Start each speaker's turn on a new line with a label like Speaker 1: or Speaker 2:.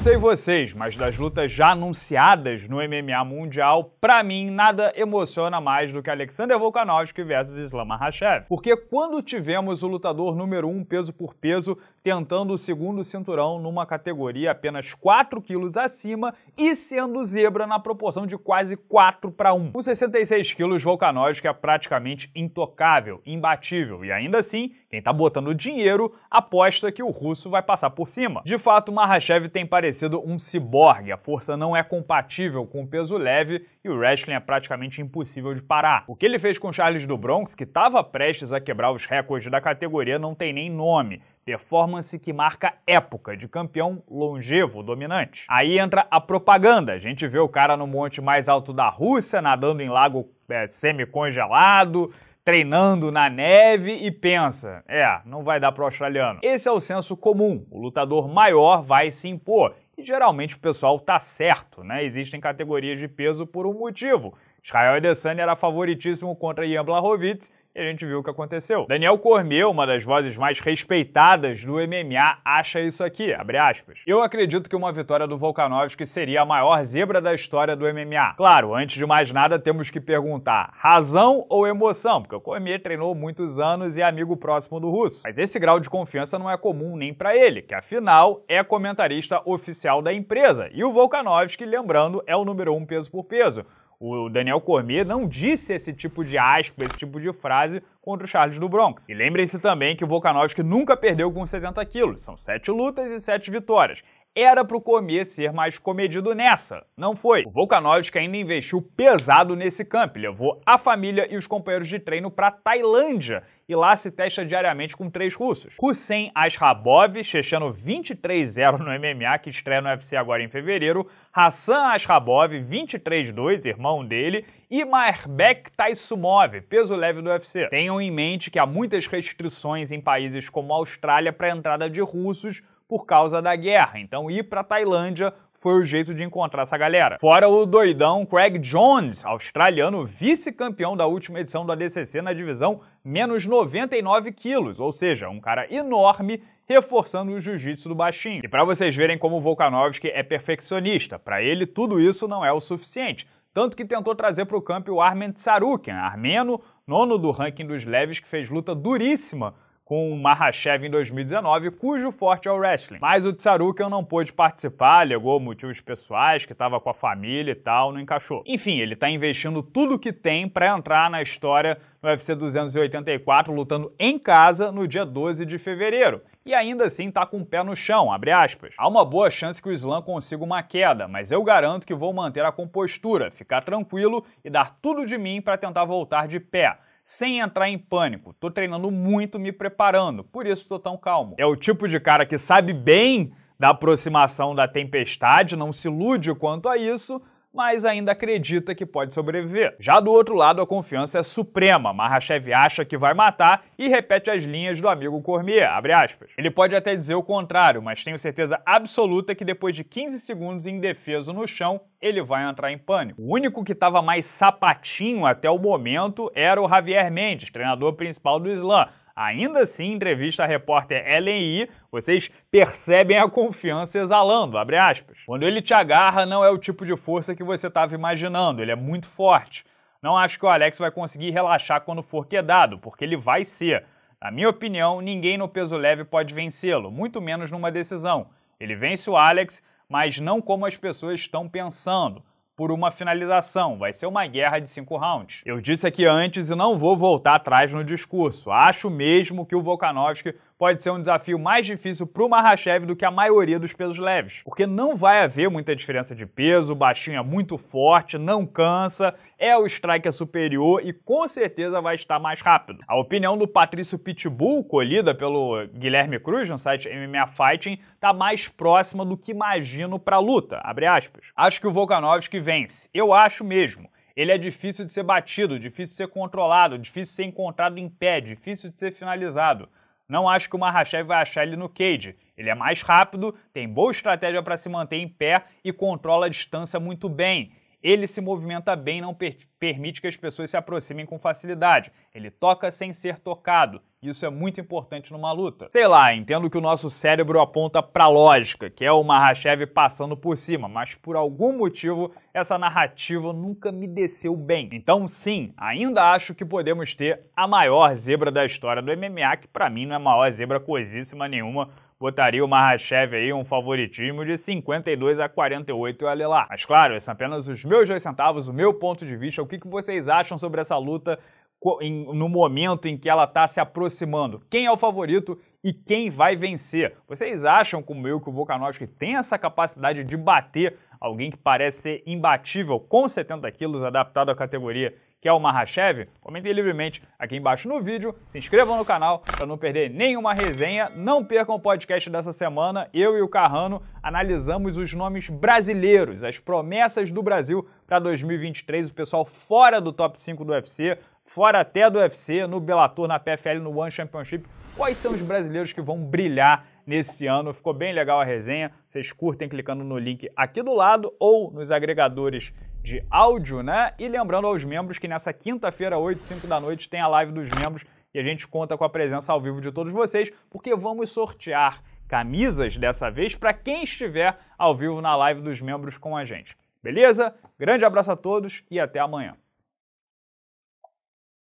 Speaker 1: sei vocês, mas das lutas já anunciadas no MMA Mundial, para mim nada emociona mais do que Alexander Volkanovski versus Islam Makhachev. Porque quando tivemos o lutador número 1 um peso por peso tentando o segundo cinturão numa categoria apenas 4 quilos acima e sendo zebra na proporção de quase 4 para 1. Com 66 quilos, Volkanovski é praticamente intocável, imbatível, e ainda assim, quem está botando dinheiro aposta que o russo vai passar por cima. De fato, Mahashev tem parecido um ciborgue, a força não é compatível com o peso leve e o wrestling é praticamente impossível de parar. O que ele fez com Charles do Bronx, que estava prestes a quebrar os recordes da categoria, não tem nem nome performance que marca época de campeão longevo dominante. Aí entra a propaganda, a gente vê o cara no monte mais alto da Rússia, nadando em lago é, semi-congelado, treinando na neve e pensa: é, não vai dar para o australiano. Esse é o senso comum. O lutador maior vai se impor. E geralmente o pessoal tá certo, né? Existem categorias de peso por um motivo. Israel Adesanya era favoritíssimo contra Ian Blachowicz e a gente viu o que aconteceu. Daniel Cormier, uma das vozes mais respeitadas do MMA, acha isso aqui, abre aspas. Eu acredito que uma vitória do Volkanovski seria a maior zebra da história do MMA. Claro, antes de mais nada, temos que perguntar, razão ou emoção? Porque o Cormier treinou muitos anos e é amigo próximo do russo. Mas esse grau de confiança não é comum nem para ele, que afinal é comentarista oficial da empresa. E o Volkanovski, lembrando, é o número um peso por peso o Daniel Cormier não disse esse tipo de aspa, esse tipo de frase contra o Charles do Bronx. E lembrem-se também que o Volkanovski nunca perdeu com 70 quilos. São 7 lutas e 7 vitórias era para o Cormier ser mais comedido nessa. Não foi. O Volkanovski ainda investiu pesado nesse campo, levou a família e os companheiros de treino para Tailândia e lá se testa diariamente com três russos. Hussein Ashrabov, fechando 23-0 no MMA, que estreia no UFC agora em fevereiro, Hassan Ashrabov, 23-2, irmão dele, e Marbek Taisumov, peso leve do UFC. Tenham em mente que há muitas restrições em países como a Austrália para a entrada de russos por causa da guerra. Então ir para a Tailândia foi o jeito de encontrar essa galera. Fora o doidão Craig Jones, australiano vice-campeão da última edição do ADCC na divisão menos 99 quilos, ou seja, um cara enorme reforçando o jiu-jitsu do baixinho. E para vocês verem como o Volkanovski é perfeccionista, para ele tudo isso não é o suficiente. Tanto que tentou trazer para o campo o Armen Tsarukian, armeno, nono do ranking dos leves, que fez luta duríssima com o Mahashev em 2019, cujo forte é o wrestling. Mas o Tsarukian não pôde participar, alegou motivos pessoais, que estava com a família e tal, não encaixou. Enfim, ele está investindo tudo o que tem para entrar na história no UFC 284, lutando em casa no dia 12 de fevereiro. E ainda assim está com o pé no chão, abre aspas. Há uma boa chance que o Islam consiga uma queda, mas eu garanto que vou manter a compostura, ficar tranquilo e dar tudo de mim para tentar voltar de pé sem entrar em pânico. Tô treinando muito, me preparando, por isso tô tão calmo. É o tipo de cara que sabe bem da aproximação da tempestade, não se ilude quanto a isso, mas ainda acredita que pode sobreviver. Já do outro lado, a confiança é suprema. Mahashev acha que vai matar e repete as linhas do amigo Cormier, Ele pode até dizer o contrário, mas tenho certeza absoluta que depois de 15 segundos indefeso no chão, ele vai entrar em pânico. O único que estava mais sapatinho até o momento era o Javier Mendes, treinador principal do Islã, Ainda assim, em entrevista à repórter Ellen Yi, vocês percebem a confiança exalando, abre aspas. Quando ele te agarra, não é o tipo de força que você estava imaginando, ele é muito forte. Não acho que o Alex vai conseguir relaxar quando for quedado, porque ele vai ser. Na minha opinião, ninguém no peso leve pode vencê-lo, muito menos numa decisão. Ele vence o Alex, mas não como as pessoas estão pensando por uma finalização, vai ser uma guerra de cinco rounds. Eu disse aqui antes e não vou voltar atrás no discurso. Acho mesmo que o Volkanovski pode ser um desafio mais difícil para o Mahashev do que a maioria dos pesos leves, porque não vai haver muita diferença de peso, o baixinho é muito forte, não cansa, é o striker superior e com certeza vai estar mais rápido. A opinião do Patrício Pitbull, colhida pelo Guilherme Cruz no site MMA Fighting, está mais próxima do que imagino para a luta, Acho que o Volkanovski vence. Eu acho mesmo ele é difícil de ser batido, difícil de ser controlado, difícil de ser encontrado em pé, difícil de ser finalizado. Não acho que o Mahashev vai achar ele no cage. Ele é mais rápido, tem boa estratégia para se manter em pé e controla a distância muito bem. Ele se movimenta bem, não, per permite que as pessoas se aproximem com facilidade. Ele toca sem ser tocado. Isso é muito importante numa luta. Sei lá, entendo que o nosso cérebro aponta para lógica, que é o Mahashev passando por cima, mas por algum motivo essa narrativa nunca me desceu bem. Então, sim, ainda acho que podemos ter a maior zebra da história do MMA, que para mim não é a maior zebra coisíssima nenhuma, botaria o Mahashev aí um favoritismo de 52 a 48 e olha lá. Mas claro, esses são é apenas os meus dois centavos, o meu ponto de vista, o que, que vocês acham sobre essa luta em, no momento em que ela está se aproximando? Quem é o favorito e quem vai vencer? Vocês acham, como eu, que o Volkanovski tem essa capacidade de bater alguém que parece ser imbatível com 70 quilos, adaptado à categoria que é o Mahashev? Comentem livremente aqui embaixo no vídeo, se inscrevam no canal para não perder nenhuma resenha, não percam o podcast dessa semana, eu e o Carrano analisamos os nomes brasileiros, as promessas do Brasil para 2023, o pessoal fora do top 5 do UFC, fora até do UFC, no Bellator, na PFL, no One Championship. Quais são os brasileiros que vão brilhar nesse ano? Ficou bem legal a resenha. Vocês curtem clicando no link aqui do lado ou nos agregadores de áudio, né? E lembrando aos membros que nessa quinta-feira, 8, 5 da noite, tem a live dos membros e a gente conta com a presença ao vivo de todos vocês, porque vamos sortear camisas dessa vez para quem estiver ao vivo na live dos membros com a gente. Beleza? Grande abraço a todos e até amanhã.